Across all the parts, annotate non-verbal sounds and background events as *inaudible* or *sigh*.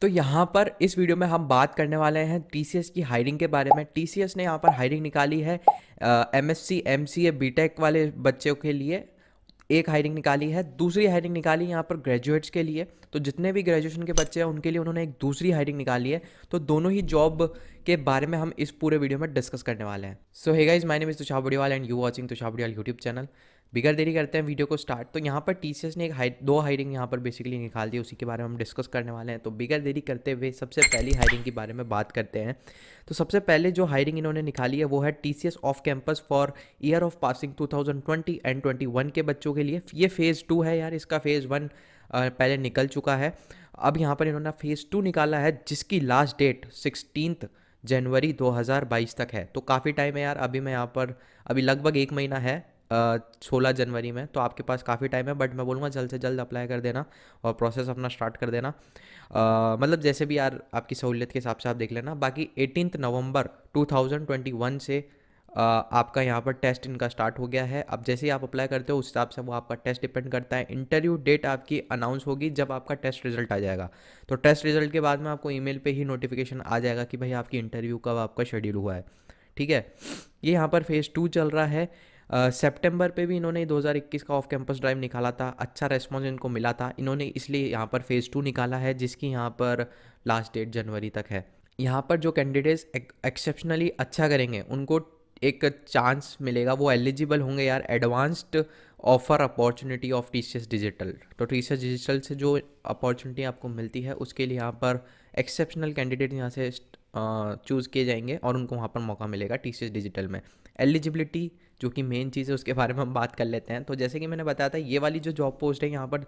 तो यहाँ पर इस वीडियो में हम बात करने वाले हैं टी की हायरिंग के बारे में टी ने यहाँ पर हायरिंग निकाली है M S C M C B tech वाले बच्चों के लिए एक हायरिंग निकाली है दूसरी हायरिंग निकाली यहाँ पर ग्रेजुएट्स के लिए तो जितने भी ग्रेजुएशन के बच्चे हैं उनके लिए उन्होंने एक दूसरी हायरिंग निकाली है तो दोनों ही जॉब के बारे में हम इस पूरे वीडियो में डिस्कस करने वाले हैं so hey guys my name is Tushar Badiwal and you watching Tushar Budiyal YouTube channel बिगर देरी करते हैं वीडियो को स्टार्ट तो यहाँ पर टी ने एक हाई दो हायरिंग यहाँ पर बेसिकली निकाल दी उसी के बारे में हम डिस्कस करने वाले हैं तो बिगर देरी करते हुए सबसे पहली हायरिंग के बारे में बात करते हैं तो सबसे पहले जो हायरिंग इन्होंने निकाली है वो है T off campus for year of passing twenty and one के बच्चों के लिए ये फेज़ टू है यार इसका फेज़ वन पहले निकल चुका है अब यहाँ पर इन्होंने फेज़ टू निकाला है जिसकी लास्ट डेट सिक्सटीनथ जनवरी 2022 तक है तो काफ़ी टाइम है यार अभी मैं यहाँ पर अभी लगभग एक महीना है सोलह जनवरी में तो आपके पास काफ़ी टाइम है बट मैं बोलूँगा जल्द से जल्द अप्लाई कर देना और प्रोसेस अपना स्टार्ट कर देना आ, मतलब जैसे भी यार आपकी सहूलियत के हिसाब से आप देख लेना बाकी एटीनथ नवंबर 2021 से आ, आपका यहाँ पर टेस्ट इनका स्टार्ट हो गया है अब जैसे ही आप अप्लाई करते हो उस हिसाब से वो आपका टेस्ट डिपेंड करता है इंटरव्यू डेट आपकी अनाउंस होगी जब आपका टेस्ट रिजल्ट आ जाएगा तो टेस्ट रिजल्ट के बाद में आपको ईमेल पे ही नोटिफिकेशन आ जाएगा कि भाई आपकी इंटरव्यू कब आपका शेड्यूल हुआ है ठीक है ये यहाँ पर फेज़ टू चल रहा है सेप्टेम्बर पे भी इन्होंने 2021 का ऑफ कैंपस ड्राइव निकाला था अच्छा रेस्पॉन्स इनको मिला था इन्होंने इसलिए यहाँ पर फेज़ टू निकाला है जिसकी यहाँ पर लास्ट डेट जनवरी तक है यहाँ पर जो कैंडिडेट्स एक्सेप्शनली अच्छा करेंगे उनको एक चांस मिलेगा वो एलिजिबल होंगे यार advanced offer opportunity of T digital तो टी डिजिटल से जो अपॉर्चुनिटी आपको मिलती है उसके लिए यहाँ पर एक्सेप्शनल कैंडिडेट यहाँ से चूज़ किए जाएंगे और उनको वहाँ पर मौका मिलेगा टी डिजिटल में एलिजिबिलिटी जो कि मेन चीज़ है उसके बारे में हम बात कर लेते हैं तो जैसे कि मैंने बताया था ये वाली जो जॉब पोस्ट है यहाँ पर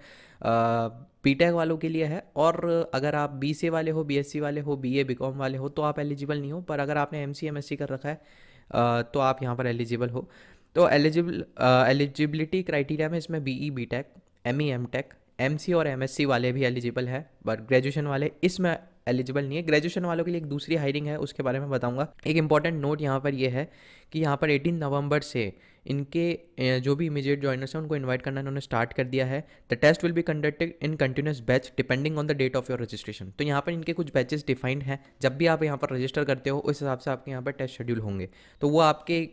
बी टेक वालों के लिए है और अगर आप बी सी वाले हो बी एस सी वाले हो बी ए बी कॉम वाले हो तो आप एलिजिबल नहीं हो पर अगर आपने M C M S C कर रखा है तो आप यहाँ पर एलिजिबल हो तो एलिजिबल एलिजिबिलिटी क्राइटेरिया में इसमें B E B tech M E M tech M और एम वाले भी एलिजिबल है बट ग्रेजुएशन वाले इसमें एलिजिबल नहीं है ग्रेजुएशन वालों के लिए एक दूसरी हायरिंग है उसके बारे में बताऊंगा एक इंपॉर्टेंट नोट यहाँ पर यह है कि यहाँ पर 18 नवंबर से इनके जो भी इमीजिएट ज्वाइनर्स हैं उनको इन्वाइट करना इन्होंने स्टार्ट कर दिया है the test will be conducted in continuous batch depending on the date of your registration तो यहाँ पर इनके कुछ बैचेस डिफाइंड हैं जब भी आप यहाँ पर रजिस्टर करते हो उस हिसाब से आपके यहाँ पर टेस्ट शेड्यूल होंगे तो वो आपके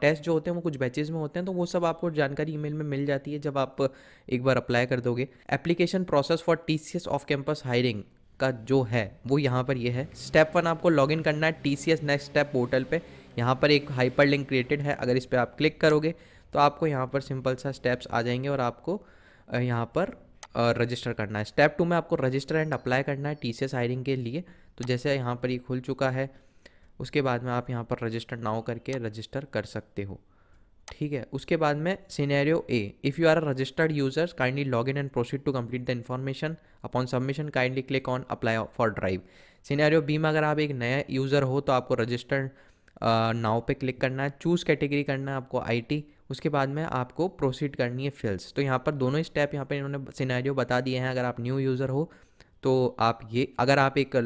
टेस्ट जो होते हैं वो कुछ बैचेज में होते हैं तो वो सब आपको जानकारी ई में मिल जाती है जब आप एक बार अप्लाई कर दोगे application process for T C S off campus hiring का जो है वो यहाँ पर ये यह है स्टेप वन आपको इन करना है T C S next step portal पर यहाँ पर एक हाइपर लिंक क्रिएटेड है अगर इस पर आप क्लिक करोगे तो आपको यहाँ पर सिंपल सा स्टेप्स आ जाएंगे और आपको यहाँ पर रजिस्टर करना है स्टेप टू में आपको रजिस्टर एंड अप्लाई करना है टी सी के लिए तो जैसे यहाँ पर ये खुल चुका है उसके बाद में आप यहाँ पर रजिस्टर नाउ करके रजिस्टर कर सकते हो ठीक है उसके बाद में scenario A if you are a registered users kindly log in and proceed to complete the information upon submission kindly click on apply for drive scenario B में अगर आप एक नया यूज़र हो तो आपको रजिस्टर्ड नाव पे क्लिक करना है चूज़ कैटेगरी करना है आपको आईटी उसके बाद में आपको प्रोसीड करनी है फिल्स तो यहाँ पर दोनों स्टेप यहाँ पर इन्होंने सिनेरियो बता दिए हैं अगर आप न्यू यूज़र हो तो आप ये अगर आप एक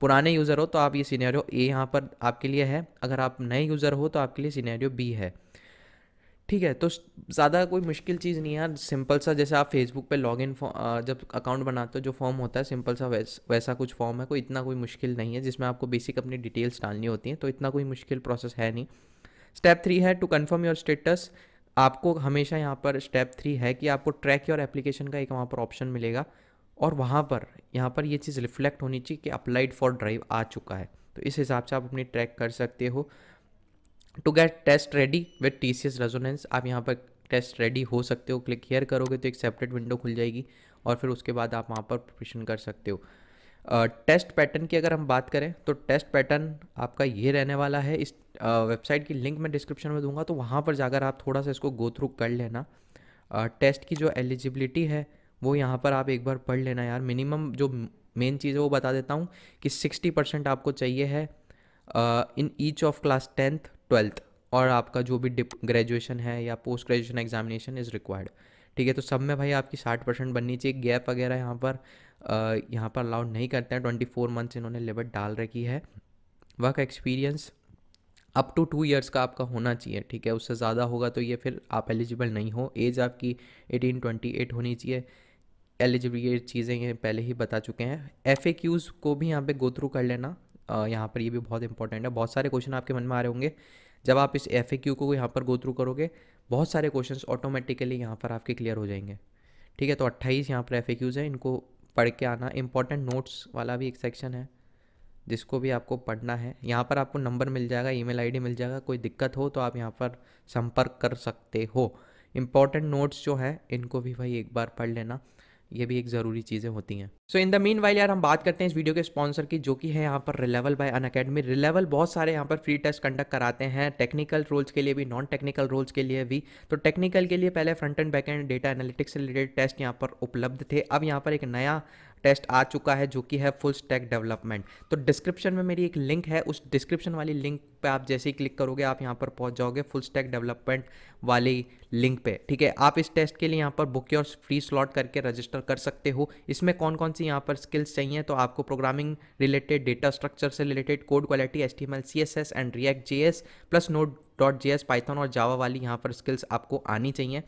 पुराने यूज़र हो तो आप ये सीनेरियो ए यहाँ पर आपके लिए है अगर आप नए यूज़र हो तो आपके लिए सीनेरियो बी है ठीक है तो ज़्यादा कोई मुश्किल चीज़ नहीं है सिंपल सा जैसे आप फेसबुक पे लॉग इन जब अकाउंट बनाते हो जो फॉर्म होता है सिंपल सा वैस, वैसा कुछ फॉर्म है कोई इतना कोई मुश्किल नहीं है जिसमें आपको बेसिक अपनी डिटेल्स डालनी होती हैं तो इतना कोई मुश्किल प्रोसेस है नहीं स्टेप थ्री है टू कन्फर्म योर स्टेटस आपको हमेशा यहाँ पर स्टेप थ्री है कि आपको ट्रैक योर एप्लीकेशन का एक वहाँ पर ऑप्शन मिलेगा और वहाँ पर यहाँ पर ये चीज़ रिफ्लेक्ट होनी चाहिए कि अप्लाइड फॉर ड्राइव आ चुका है तो इस हिसाब से आप अपनी ट्रैक कर सकते हो to get test ready with T C S resonance आप यहाँ पर टेस्ट रेडी हो सकते हो क्लिक हेयर करोगे तो एक सेपरेट विंडो खुल जाएगी और फिर उसके बाद आप वहाँ पर प्रिपरेशन कर सकते हो टेस्ट uh, पैटर्न की अगर हम बात करें तो टेस्ट पैटर्न आपका ये रहने वाला है इस वेबसाइट uh, की लिंक मैं डिस्क्रिप्शन में दूंगा तो वहाँ पर जाकर आप थोड़ा सा इसको गो थ्रू कर लेना टेस्ट uh, की जो एलिजिबिलिटी है वो यहाँ पर आप एक बार पढ़ लेना यार मिनिमम जो मेन चीज़ है वो बता देता हूँ कि सिक्सटी परसेंट आपको चाहिए है in each of class tenth twelfth और आपका जो भी डिप ग्रेजुएशन है या post graduation examination is required ठीक है तो सब में भाई आपकी साठ परसेंट बननी चाहिए गैप वगैरह यहाँ पर यहाँ पर अलाउड नहीं करते हैं ट्वेंटी फोर मंथ्स इन्होंने लिमिट डाल रखी है work experience up to two years का आपका होना चाहिए ठीक है उससे ज़्यादा होगा तो ये फिर आप एलिजिबल नहीं हो एज आपकी एटीन ट्वेंटी एट होनी चाहिए एलिजिबल ये चीज़ें ये पहले ही बता चुके हैं एफ को भी यहाँ पे गो थ्रू कर लेना यहाँ पर ये भी बहुत इंपॉर्टेंट है बहुत सारे क्वेश्चन आपके मन में आ रहे होंगे जब आप इस एफ को यहाँ पर गो थ्रू करोगे बहुत सारे क्वेश्चन ऑटोमेटिकली यहाँ पर आपके क्लियर हो जाएंगे ठीक है तो अट्ठाईस यहाँ पर एफ हैं इनको पढ़ के आना इंपॉर्टेंट नोट्स वाला भी एक सेक्शन है जिसको भी आपको पढ़ना है यहाँ पर आपको नंबर मिल जाएगा ईमेल आईडी मिल जाएगा कोई दिक्कत हो तो आप यहाँ पर संपर्क कर सकते हो इम्पॉर्टेंट नोट्स जो हैं इनको भी भाई एक बार पढ़ लेना ये भी एक ज़रूरी चीज़ें होती हैं so in the meanwhile यार हम बात करते हैं इस वीडियो के स्पॉन्सर की जो कि है यहाँ पर Relevel by unacademy Relevel बहुत सारे यहाँ पर फ्री टेस्ट कंडक्ट कराते हैं टेक्निकल रोल्स के लिए भी नॉन टेक्निकल रोल्स के लिए भी तो टेक्निकल के लिए पहले front end back end data analytics से रिलेटेड टेस्ट यहाँ पर उपलब्ध थे अब यहाँ पर एक नया टेस्ट आ चुका है जो कि है फुल स्टैक डेवलपमेंट तो डिस्क्रिप्शन में मेरी एक लिंक है उस डिस्क्रिप्शन वाली लिंक पे आप जैसे ही क्लिक करोगे आप यहाँ पर पहुँच जाओगे फुल स्टैक डेवलपमेंट वाली लिंक पे ठीक है आप इस टेस्ट के लिए यहाँ पर बुक योर फ्री स्लॉट करके रजिस्टर कर सकते हो इसमें कौन कौन सी यहाँ पर स्किल्स चाहिए तो आपको प्रोग्रामिंग रिलेटेड डेटा स्ट्रक्चर से related code quality S T M L C S S and React J S plus Node dot J S Python और जावा वाली यहाँ पर स्किल्स आपको आनी चाहिए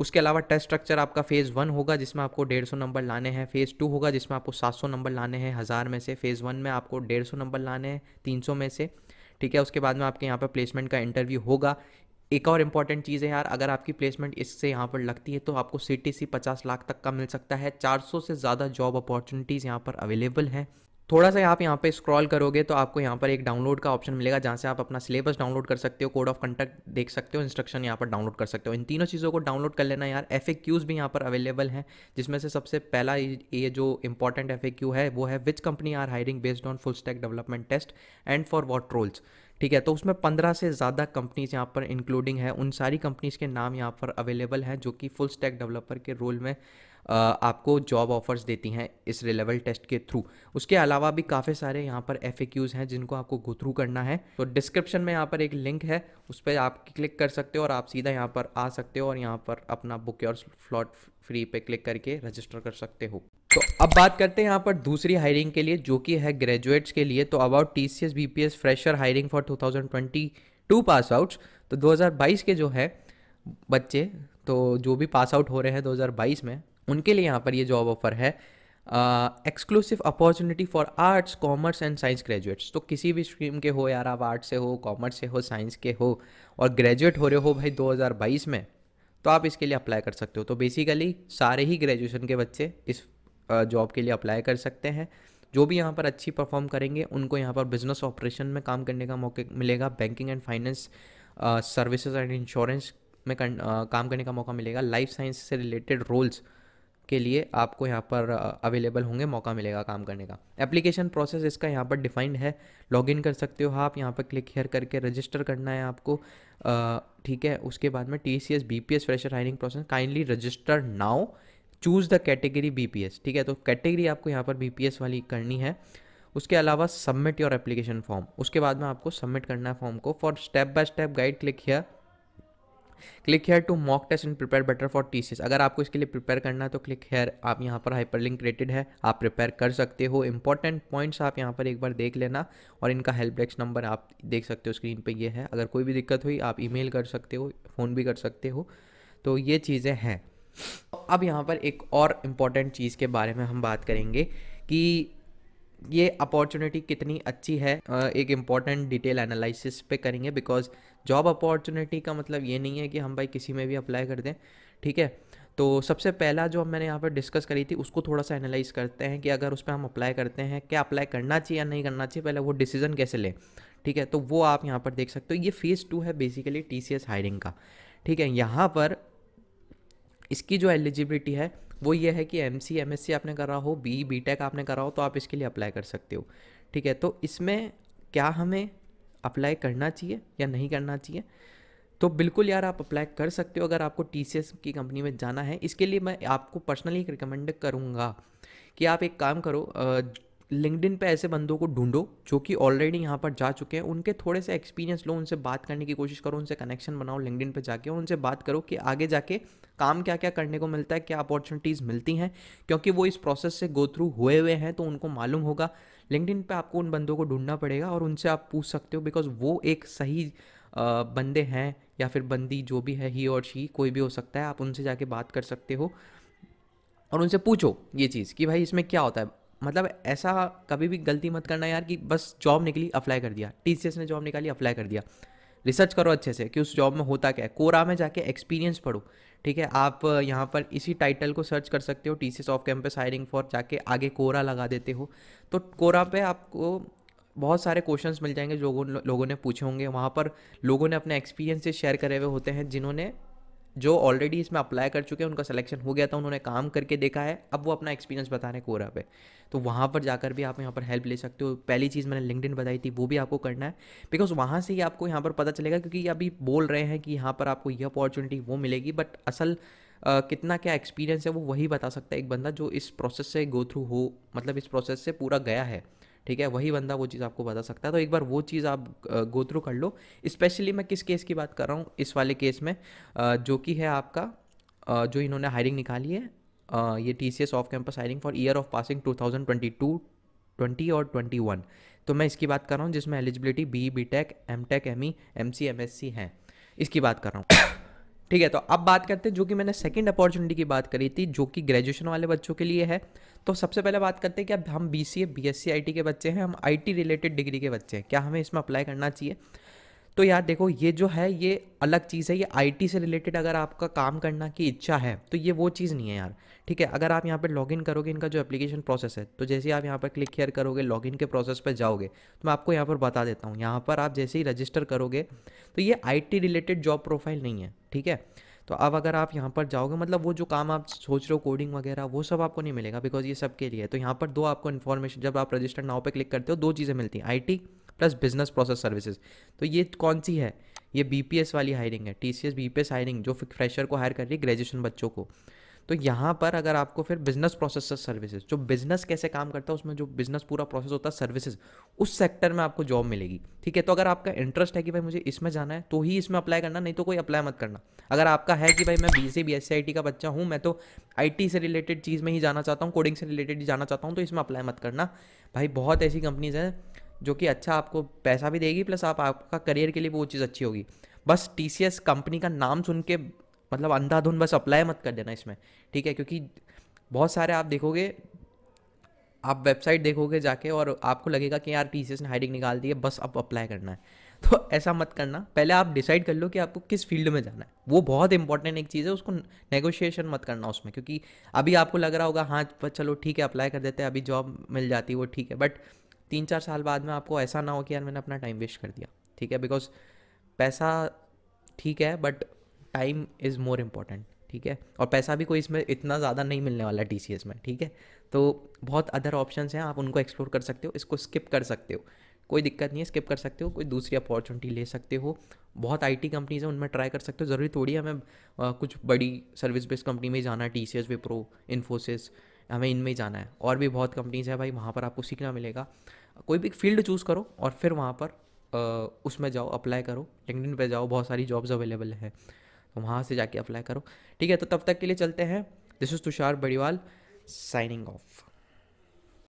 उसके अलावा टेस्ट स्ट्रक्चर आपका फेज़ वन होगा जिसमें आपको डेढ़ सौ नंबर लाने हैं फेज़ टू होगा जिसमें आपको सात सौ नंबर लाने हैं हज़ार में से फेज़ वन में आपको डेढ़ सौ नंबर लाने हैं तीन सौ में से ठीक है उसके बाद में आपके यहाँ पर प्लेसमेंट का इंटरव्यू होगा एक और इम्पॉर्टेंट चीज़ है यार अगर आपकी प्लेसमेंट इससे यहाँ पर लगती है तो आपको सी टी सी पचास लाख तक का मिल सकता है सौ से ज़्यादा जॉब अपॉर्चुनिटीज़ यहाँ पर अवेलेबल हैं थोड़ा सा आप यहाँ पे स्क्रॉल करोगे तो आपको यहाँ पर एक डाउनलोड का ऑप्शन मिलेगा जहाँ से आप अपना सिलेबस डाउनलोड कर सकते हो कोड ऑफ कंडक्ट देख सकते हो इंस्ट्रक्शन यहाँ पर डाउनलोड कर सकते हो इन तीनों चीज़ों को डाउनलोड कर लेना यार एफ भी यहाँ पर अवेलेबल हैं जिसमें से सबसे पहला ये जो इंपॉर्टेंट एफ है वो है which company are hiring based on full stack development test and for what roles ठीक है तो उसमें पंद्रह से ज़्यादा कंपनीज यहाँ पर इंक्लूडिंग है उन सारी कंपनीज के नाम यहाँ पर अवेलेबल हैं जो कि फुल स्टैक डेवलपर के रोल में आपको जॉब ऑफर्स देती हैं इस रिलेवल टेस्ट के थ्रू उसके अलावा भी काफ़ी सारे यहाँ पर एफ हैं जिनको आपको गो थ्रू करना है तो डिस्क्रिप्शन में यहाँ पर एक लिंक है उस पर आप क्लिक कर सकते हो और आप सीधा यहाँ पर आ सकते हो और यहाँ पर अपना बुक योर फ्लॉट फ्री पे क्लिक करके रजिस्टर कर सकते हो तो अब बात करते हैं यहाँ पर दूसरी हायरिंग के लिए जो कि है ग्रेजुएट्स के लिए तो about T C S B P S fresher hiring for two thousand twenty two pass outs तो बाईस के जो है बच्चे तो जो भी पास आउट हो रहे हैं 2022 में उनके लिए यहाँ पर ये जॉब ऑफर है exclusive opportunity for arts commerce and science graduates तो किसी भी स्ट्रीम के हो यार आप आर्ट्स से हो कॉमर्स से हो साइंस के हो और ग्रेजुएट हो रहे हो भाई 2022 में तो आप इसके लिए अप्लाई कर सकते हो तो बेसिकली सारे ही ग्रेजुएशन के बच्चे इस जॉब के लिए अप्लाई कर सकते हैं जो भी यहाँ पर अच्छी परफॉर्म करेंगे उनको यहाँ पर बिजनेस ऑपरेशन में काम करने का मौके मिलेगा banking and finance services and insurance में कर, आ, काम करने का मौका मिलेगा लाइफ साइंस से रिलेटेड रोल्स के लिए आपको यहाँ पर अवेलेबल होंगे मौका मिलेगा काम करने का एप्लीकेशन प्रोसेस इसका यहाँ पर डिफाइंड है लॉगिन कर सकते हो आप यहाँ पर क्लिक हेयर करके रजिस्टर करना है आपको ठीक है उसके बाद में T C S B P S fresher hiring process kindly register now choose the category B P S ठीक है तो कैटेगरी आपको यहाँ पर बी पी एस वाली करनी है उसके अलावा सबमिट योर एप्लीकेशन फॉर्म उसके बाद में आपको सबमिट करना है फॉर्म को for step by step guide click here click here to mock test and prepare better for TCS अगर आपको इसके लिए प्रिपेयर करना है तो क्लिक हेयर आप यहाँ पर हाइपर लिंक क्रिएटेड है आप प्रिपेयर कर सकते हो इंपॉर्टेंट पॉइंट्स आप यहाँ पर एक बार देख लेना और इनका हेल्प डेस्क नंबर आप देख सकते हो स्क्रीन पर यह है अगर कोई भी दिक्कत हुई आप मेल कर सकते हो फ़ोन भी कर सकते हो तो ये चीज़ें हैं अब यहाँ पर एक और इम्पॉर्टेंट चीज़ के बारे में हम बात करेंगे कि ये अपॉर्चुनिटी कितनी अच्छी है एक इम्पॉर्टेंट डिटेल एनालिसिस पे करेंगे बिकॉज जॉब अपॉर्चुनिटी का मतलब ये नहीं है कि हम भाई किसी में भी अप्लाई कर दें ठीक है तो सबसे पहला जो मैंने यहाँ पर डिस्कस करी थी उसको थोड़ा सा एनालाइज करते हैं कि अगर उस पर हम अप्लाई करते हैं क्या अप्लाई करना चाहिए या नहीं करना चाहिए पहले वो डिसीजन कैसे लें ठीक है तो वो आप यहाँ पर देख सकते हो ये फ़ेज़ टू है बेसिकली टी हायरिंग का ठीक है यहाँ पर इसकी जो एलिजिबिलिटी है वो ये है कि M C M S C आपने करा हो बी बी टेक आपने करा हो तो आप इसके लिए अप्लाई कर सकते हो ठीक है तो इसमें क्या हमें अप्लाई करना चाहिए या नहीं करना चाहिए तो बिल्कुल यार आप अप्लाई कर सकते हो अगर आपको टी की कंपनी में जाना है इसके लिए मैं आपको पर्सनली रिकमेंड करूँगा कि आप एक काम करो लिंकडिन पे ऐसे बंदों को ढूंढो जो कि ऑलरेडी यहाँ पर जा चुके हैं उनके थोड़े से एक्सपीरियंस लो उनसे बात करने की कोशिश करो उनसे कनेक्शन बनाओ लिंकडिन पे जाके और उनसे बात करो कि आगे जाके काम क्या क्या करने को मिलता है क्या अपॉर्चुनिटीज़ मिलती हैं क्योंकि वो इस प्रोसेस से गो थ्रू हुए हुए हैं तो उनको मालूम होगा लिंकडिन पर आपको उन बंदों को ढूंढना पड़ेगा और उनसे आप पूछ सकते हो बिकॉज वो एक सही बंदे हैं या फिर बंदी जो भी है ही और शी कोई भी हो सकता है आप उनसे जाके बात कर सकते हो और उनसे पूछो ये चीज़ कि भाई इसमें क्या होता है मतलब ऐसा कभी भी गलती मत करना यार कि बस जॉब निकली अप्लाई कर दिया टी ने जॉब निकाली अप्लाई कर दिया रिसर्च करो अच्छे से कि उस जॉब में होता क्या है कोरा में जाके एक्सपीरियंस पढ़ो ठीक है आप यहाँ पर इसी टाइटल को सर्च कर सकते हो T C off campus hiring for जाके आगे कोरा लगा देते हो तो कोरा पे आपको बहुत सारे क्वेश्चंस मिल जाएंगे जो लोगों ने पूछे होंगे वहाँ पर लोगों ने अपने एक्सपीरियंसेस शेयर करे हुए होते हैं जिन्होंने जो ऑलरेडी इसमें अप्लाई कर चुके हैं उनका सिलेक्शन हो गया था उन्होंने काम करके देखा है अब वो अपना एक्सपीरियंस बता रहे हैं कोरा पे तो वहाँ पर जाकर भी आप यहाँ पर हेल्प ले सकते हो पहली चीज़ मैंने लिंकड बताई थी वो भी आपको करना है बिकॉज वहाँ से ही आपको यहाँ पर पता चलेगा क्योंकि अभी बोल रहे हैं कि यहाँ पर आपको ये अपॉर्चुनिटी वो मिलेगी बट असल Uh, कितना क्या एक्सपीरियंस है वो वही बता सकता है एक बंदा जो इस प्रोसेस से गो थ्रू हो मतलब इस प्रोसेस से पूरा गया है ठीक है वही बंदा वो चीज़ आपको बता सकता है तो एक बार वो चीज़ आप गो थ्रू कर लो स्पेशली मैं किस केस की बात कर रहा हूँ इस वाले केस में जो कि है आपका जो इन्होंने हायरिंग निकाली है ये T C S off campus hiring for year of passing two thousand twenty two twenty और ट्वेंटी वन तो मैं इसकी बात कर रहा हूँ जिसमें eligibility B B tech M tech M E M C M S C हैं इसकी बात कर रहा हूँ ठीक है तो अब बात करते हैं जो कि मैंने सेकंड अपॉर्चुनिटी की बात करी थी जो कि ग्रेजुएशन वाले बच्चों के लिए है तो सबसे पहले बात करते हैं कि अब हम B C B S C I T के बच्चे हैं हम आई टी रिलेटेड डिग्री के बच्चे हैं क्या हमें इसमें अप्लाई करना चाहिए तो यार देखो ये जो है ये अलग चीज़ है ये आईटी से रिलेटेड अगर आपका काम करना की इच्छा है तो ये वो चीज़ नहीं है यार ठीक है अगर आप यहाँ पर लॉगिन करोगे इनका जो एप्लीकेशन प्रोसेस है तो जैसे ही आप यहाँ पर क्लिक हेयर करोगे लॉगिन के प्रोसेस पर जाओगे तो मैं आपको यहाँ पर बता देता हूँ यहाँ पर आप जैसे ही रजिस्टर करोगे तो ये आई रिलेटेड जॉब प्रोफाइल नहीं है ठीक है तो अब अगर आप यहाँ पर जाओगे मतलब वो जो काम आप सोच रहे हो कोडिंग वगैरह वो सब आपको नहीं मिलेगा बिकॉज ये सब के लिए तो यहाँ पर दो आपको इन्फॉर्मेशन जब आप रजिस्टर नाव पे क्लिक करते हो दो चीज़ें मिलती हैं I plus business process services तो ये कौन सी है ये बी वाली हायरिंग है टी सी एस हायरिंग जो फ्रेशर को हायर कर रही है ग्रेजुएशन बच्चों को तो यहाँ पर अगर आपको फिर बिजनेस प्रोसेस सर्विसेज जो बिजनेस कैसे काम करता है उसमें जो बिजनेस पूरा प्रोसेस होता है सर्विसेज उस सेक्टर में आपको जॉब मिलेगी ठीक है तो अगर आपका इंटरेस्ट है कि भाई मुझे इसमें जाना है तो ही इसमें अप्लाई करना नहीं तो कोई अप्लाई मत करना अगर आपका है कि भाई मैं बी सी बी एस का बच्चा हूँ मैं तो आई से रिलेटेड चीज़ में ही जाना चाहता हूँ कोडिंग से रिलेटेड ही जाना चाहता हूँ तो इसमें अप्लाई मत करना भाई बहुत ऐसी कंपनीज़ हैं जो कि अच्छा आपको पैसा भी देगी प्लस आप आपका करियर के लिए वो चीज़ अच्छी होगी बस टी कंपनी का नाम सुन के मतलब अंधाधुन बस अप्लाई मत कर देना इसमें ठीक है क्योंकि बहुत सारे आप देखोगे आप वेबसाइट देखोगे जाके और आपको लगेगा कि यार टी ने हायरिंग निकाल दी है बस अब अप्लाई करना है *laughs* तो ऐसा मत करना पहले आप डिसाइड कर लो कि आपको किस फील्ड में जाना है वो बहुत इंपॉर्टेंट एक चीज़ है उसको नेगोशिएशन मत करना उसमें क्योंकि अभी आपको लग रहा होगा हाँ चलो ठीक है अप्लाई कर देते हैं अभी जॉब मिल जाती है वो ठीक है बट तीन चार साल बाद में आपको ऐसा ना हो कि यार मैंने अपना टाइम वेस्ट कर दिया ठीक है बिकॉज पैसा ठीक है but time is more important ठीक है और पैसा भी कोई इसमें इतना ज़्यादा नहीं मिलने वाला टी में ठीक है तो बहुत अदर ऑप्शन हैं आप उनको एक्सप्लोर कर सकते हो इसको स्किप कर सकते हो कोई दिक्कत नहीं है स्किप कर सकते हो कोई दूसरी अपॉर्चुनिटी ले सकते हो बहुत आईटी कंपनीज हैं उनमें ट्राई कर सकते हो ज़रूरी थोड़ी हमें कुछ बड़ी सर्विस बेस्ड कंपनी में जाना T C S Wipro Infosys हमें इनमें ही जाना है और भी बहुत कंपनीज है भाई वहाँ पर आपको सीखना मिलेगा कोई भी फील्ड चूज़ करो और फिर वहाँ पर उसमें जाओ अप्लाई करो लिंकडिन पे जाओ बहुत सारी जॉब्स अवेलेबल है तो वहाँ से जाके अप्लाई करो ठीक है तो तब तक के लिए चलते हैं this is Tushar Badiwal signing of